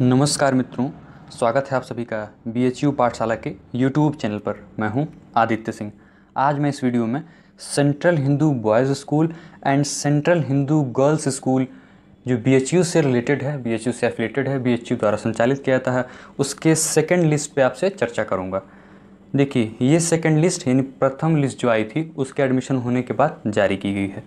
नमस्कार मित्रों स्वागत है आप सभी का बी एच यू पाठशाला के यूट्यूब चैनल पर मैं हूं आदित्य सिंह आज मैं इस वीडियो में central Hindu boys school and central Hindu girls school जो बी एच यू से रिलेटेड है बी एच यू से एफिलेटेड है बी एच यू द्वारा संचालित किया जाता है उसके सेकेंड लिस्ट पर आपसे चर्चा करूँगा देखिए ये सेकेंड लिस्ट यानी प्रथम लिस्ट जो आई थी उसके एडमिशन होने के बाद जारी की गई है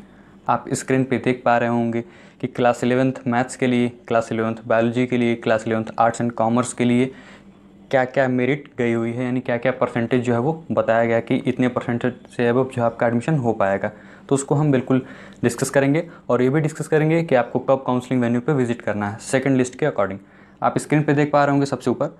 आप स्क्रीन पे देख पा रहे होंगे कि क्लास इलेवेंथ मैथ्स के लिए क्लास इलेवेंथ बायोलॉजी के लिए class eleventh arts and commerce के लिए क्या क्या मेरिट गई हुई है यानी क्या क्या परसेंटेज जो है वो बताया गया कि इतने परसेंटेज से अब जो आपका एडमिशन हो पाएगा तो उसको हम बिल्कुल डिस्कस करेंगे और ये भी डिस्कस करेंगे कि आपको कब काउंसलिंग वेन्यू पे विजिट करना है सेकंड लिस्ट के अकॉर्डिंग आप स्क्रीन पे देख पा रहे होंगे सबसे ऊपर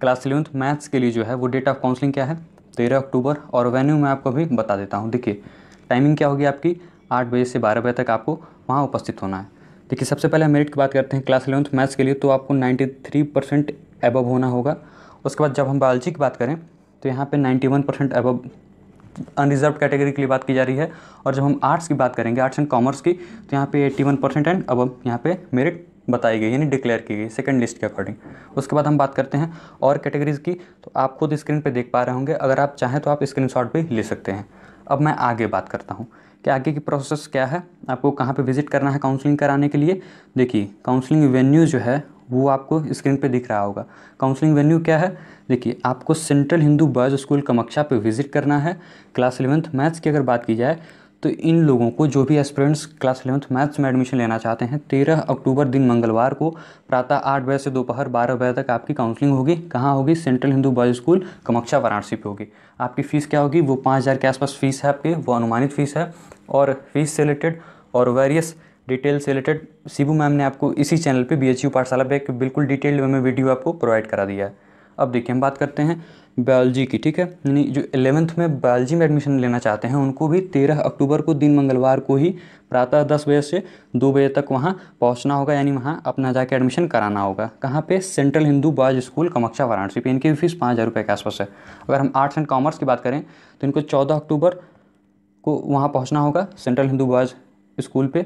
क्लास इलेवंथ मैथ्स के लिए जो है वो डेट ऑफ काउंसलिंग क्या है तेरह अक्टूबर और वेन्यू मैं आपको भी बता देता हूँ देखिए टाइमिंग क्या होगी आपकी आठ बजे से बारह बजे तक आपको वहाँ उपस्थित होना है देखिए सबसे पहले हम मेरिट की बात करते हैं क्लास इलेवंथ मैथ्स के लिए तो आपको नाइन्टी थ्री परसेंट एबव होना होगा उसके बाद जब हम बायोलॉजी की बात करें तो यहाँ पे ninety one percent above unreserved category के लिए बात की जा रही है और जब हम आर्ट्स की बात करेंगे आर्ट्स एंड कॉमर्स की तो यहाँ पे एट्टी वन परसेंट एंड अब यहाँ पे मेरिट बताई गई यानी डिक्लेयर की गई सेकंड लिस्ट के अकॉर्डिंग उसके बाद हम बात करते हैं और कैटेगरीज़ की तो आप खुद स्क्रीन पे देख पा रहे होंगे अगर आप चाहें तो आप शॉट भी ले सकते हैं अब मैं आगे बात करता हूँ कि आगे की प्रोसेस क्या है आपको कहाँ पे विज़िट करना है काउंसलिंग कराने के लिए देखिए काउंसलिंग वेन्यू जो है वो आपको स्क्रीन पे दिख रहा होगा काउंसलिंग वेन्यू क्या है देखिए आपको central Hindu boys school Kamachha पे विज़िट करना है क्लास इलेवंथ मैथ्स की अगर बात की जाए तो इन लोगों को जो भी एस्पिरेंट्स क्लास इलेवंथ मैथ्स में एडमिशन लेना चाहते हैं तेरह अक्टूबर दिन मंगलवार को प्रातः आठ बजे से दोपहर बारह बजे तक आपकी काउंसलिंग होगी कहाँ होगी central Hindu boys school Kamachha Varanasi पे होगी आपकी फ़ीस क्या होगी वो पाँच हज़ार के आसपास फ़ीस है आपकी वो अनुमानित फ़ीस है और फीस से रिलेटेड और वेरियस डिटेल से रिलेटेड सीबू मैम ने आपको इसी चैनल पे बी एच यू पाठशाला पर एक बिल्कुल डिटेल्ड में वीडियो आपको प्रोवाइड करा दिया है अब देखिए हम बात करते हैं बायोलॉजी की ठीक है यानी जो एलेवेंथ में बायोलॉजी में एडमिशन लेना चाहते हैं उनको भी तेरह अक्टूबर को दिन मंगलवार को ही प्रातः दस बजे से दो बजे तक वहाँ पहुँचना होगा यानी वहाँ अपना जाके एडमिशन कराना होगा कहाँ पे central Hindu boys school Kamachha Varanasi पे इनकी भी फीस पाँच हज़ार रुपये के आसपास है अगर हम आर्ट्स एंड कॉमर्स की बात करें तो इनको चौदह अक्टूबर को वहाँ पहुँचना होगा सेंट्रल हिंदू बॉयज़ स्कूल पर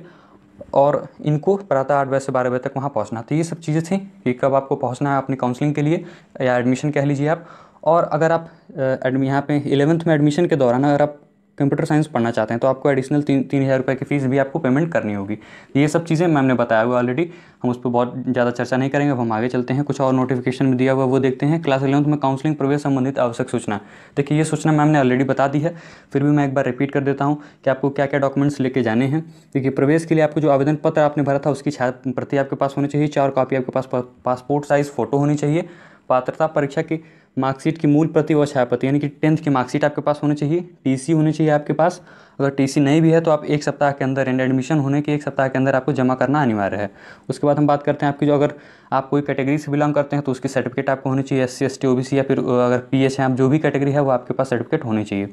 और इनको प्रातः आठ बजे से बारह बजे तक वहाँ पहुँचना तो ये सब चीज़ें थी कि कब आपको पहुँचना है अपनी काउंसलिंग के लिए या एडमिशन कह लीजिए आप और अगर आप एडमि यहाँ पे इलेवंथ में एडमिशन के दौरान अगर आप कंप्यूटर साइंस पढ़ना चाहते हैं तो आपको एडिशनल तीन तीन हज़ार रुपये की फ़ीस भी आपको पेमेंट करनी होगी ये सब चीज़ें मैम ने बताया हुआ ऑलरेडी हम उस पर बहुत ज़्यादा चर्चा नहीं करेंगे अब हम आगे चलते हैं कुछ और नोटिफिकेशन भी दिया हुआ वो देखते हैं क्लास इलेवंथ में काउंसलिंग प्रवेश संबंधित आवश्यक सूचना देखिए ये सूचना मैम ने ऑलरेडी बता दी है फिर भी मैं एक बार रिपीट कर देता हूँ कि आपको क्या क्या डॉक्यूमेंट्स लेके जाने हैं देखिए प्रवेश के लिए आपको जो आवेदन पत्र आपने भरा था उसकी छाया प्रति आपके पास होनी चाहिए चार कॉपी आपके पास पासपोर्ट साइज़ फ़ोटो होनी चाहिए पात्रता परीक्षा की मार्कशीट की मूल प्रति व छायापति यानी कि टेंथ की मार्कशीट आपके पास होनी चाहिए टीसी होनी चाहिए आपके पास अगर टीसी नहीं भी है तो आप एक सप्ताह के अंदर एंड एडमिशन होने के एक सप्ताह के अंदर आपको जमा करना अनिवार्य है उसके बाद हम बात करते हैं आपकी जो अगर आप कोई कैटेगरी से बिलोंग करते हैं तो उसकी सर्टिफिकेट आपको होनी चाहिए S C S T O B C या फिर अगर पी एच है आप जो भी कैटेगरी है वो आपके पास सर्टिफिकेट होनी चाहिए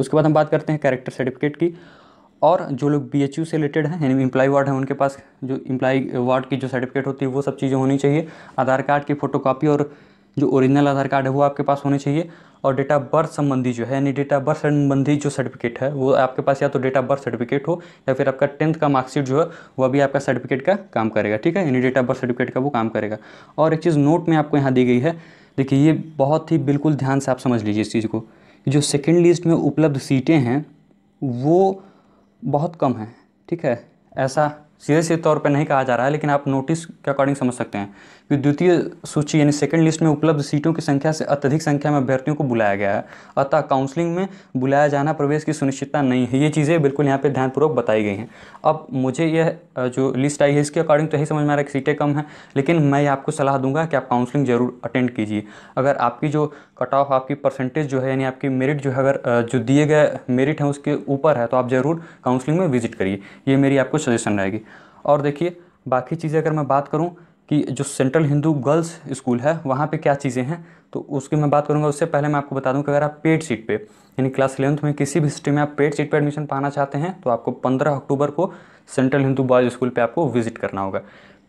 उसके बाद हम बात करते हैं कैरेक्टर सर्टिफिकेट की और जो लोग बी एच यू से रिलेटेड हैं यानी इम्प्लाई वार्ड है उनके पास जो इम्प्लाई वार्ड की जो सर्टिफिकेट होती है वो सब चीज़ें होनी चाहिए आधार कार्ड की फ़ोटोकॉपी और जो ओरिजिनल आधार कार्ड है वो आपके पास होने चाहिए और डेट ऑफ बर्थ संबंधी जो है यानी डेट ऑफ बर्थ संबंधी जो सर्टिफिकेट है वो आपके पास या तो डेट ऑफ बर्थ सर्टिफिकेट हो या फिर आपका टेंथ का मार्कशीट जो है वह भी आपका सर्टिफिकेट का काम करेगा ठीक है यानी डेट ऑफ बर्थ सर्टिफिकेट का वो काम करेगा और एक चीज़ नोट में आपको यहाँ दी गई है देखिए ये बहुत ही बिल्कुल ध्यान से आप समझ लीजिए इस चीज़ को जो सेकेंड लिस्ट में उपलब्ध सीटें हैं वो बहुत कम हैं ठीक है ऐसा सीधे सीधे तौर पर नहीं कहा जा रहा है लेकिन आप नोटिस के अकॉर्डिंग समझ सकते हैं द्वितीय सूची यानी सेकंड लिस्ट में उपलब्ध सीटों की संख्या से अत्यधिक संख्या में अभ्यर्थियों को बुलाया गया है अतः काउंसलिंग में बुलाया जाना प्रवेश की सुनिश्चितता नहीं है ये चीज़ें बिल्कुल यहाँ पर ध्यानपूर्वक बताई गई हैं अब मुझे यह जो लिस्ट आई है इसके अकॉर्डिंग तो यही समझ में आ रहा है कि सीटें कम हैं लेकिन मैं आपको सलाह दूंगा कि आप काउंसलिंग ज़रूर अटेंड कीजिए अगर आपकी जो कट ऑफ आपकी परसेंटेज जो है यानी आपकी मेरिट जो है अगर जो दिए गए मेरिट हैं उसके ऊपर है तो आप ज़रूर काउंसलिंग में विजिट करिए ये मेरी आपको सजेशन रहेगी और देखिए बाकी चीज़ें अगर मैं बात करूँ कि जो सेंट्रल हिंदू गर्ल्स स्कूल है वहाँ पे क्या चीज़ें हैं तो उसकी मैं बात करूँगा उससे पहले मैं आपको बता दूँ कि अगर आप पेड सीट पे यानी क्लास इलेवंथ में किसी भी हिस्ट्री में आप पेड सीट पे एडमिशन पाना चाहते हैं तो आपको पंद्रह अक्टूबर को सेंट्रल हिंदू बॉयज़ स्कूल पर आपको विजिट करना होगा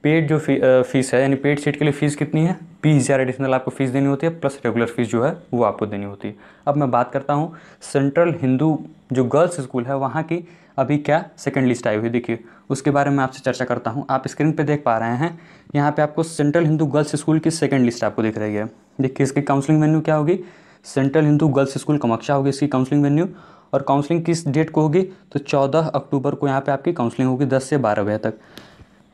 पेड जो फी, फीस है यानी पेड सीट के लिए फ़ीस कितनी है बीस हज़ार एडिशनल आपको फ़ीस देनी होती है प्लस रेगुलर फ़ीस जो है वो आपको देनी होती है अब मैं बात करता हूँ सेंट्रल हिंदू जो गर्ल्स स्कूल है वहाँ की अभी क्या सेकेंड लिस्ट आई हुई देखिए उसके बारे में आपसे चर्चा करता हूँ आप स्क्रीन पर देख पा रहे हैं यहाँ पर आपको सेंट्रल हिंदू गर्ल्स स्कूल की सेकेंड लिस्ट आपको दिख रही है देखिए इसकी काउंसलिंग वेन्यू क्या होगी central Hindu girls school Kamachha होगी इसकी काउंसलिंग वेन्यू और काउंसलिंग किस डेट को होगी तो चौदह अक्टूबर को यहाँ पर आपकी काउंसलिंग होगी दस से बारह बजे तक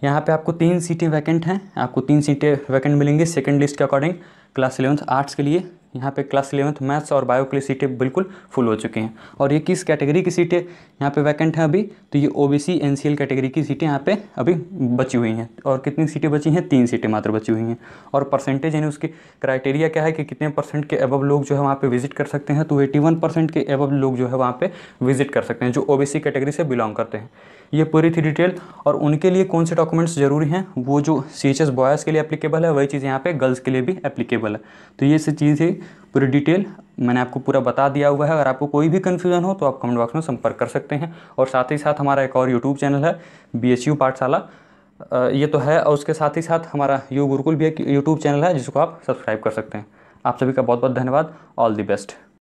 यहाँ पे आपको तीन सीटें वैकेंट हैं आपको तीन सीटें वैकेंट मिलेंगी सेकेंड लिस्ट के अकॉर्डिंग क्लास इलेवंथ आर्ट्स के लिए यहाँ पे क्लास इलेवंथ मैथ्स और बायो के लिए सीटें बिल्कुल फुल हो चुकी हैं और ये किस कैटेगरी की सीटें यहाँ पे वैकेंट हैं अभी तो ये O B C N C L category की सीटें यहाँ पर अभी बची हुई हैं और कितनी सीटें बची हैं तीन सीटें मात्र बची हुई हैं और परसेंटेज यानी उसके क्राइटेरिया क्या है कि कितने परसेंट के अबव लोग जो है वहाँ पर विजिट कर सकते हैं तो एटी वन परसेंट के अबव लोग जो है वहाँ पर विजिट कर सकते हैं जो ओ बी सी कैटेगरी से बिलोंग करते हैं ये पूरी थी डिटेल और उनके लिए कौन से डॉक्यूमेंट्स ज़रूरी हैं वो जो सी एच एस बॉयज़ के लिए एप्लीकेबल है वही चीज़ यहाँ पे गर्ल्स के लिए भी एप्लीकेबल है तो ये चीज़ है पूरी डिटेल मैंने आपको पूरा बता दिया हुआ है अगर आपको कोई भी कन्फ्यूज़न हो तो आप कमेंट बॉक्स में संपर्क कर सकते हैं और साथ ही साथ हमारा एक और यूट्यूब चैनल है बी एच यू पाठशाला ये तो है और उसके साथ ही साथ हमारा यू गुरुकुल भी एक यूट्यूब चैनल है जिसको आप सब्सक्राइब कर सकते हैं आप सभी का बहुत बहुत धन्यवाद ऑल दी बेस्ट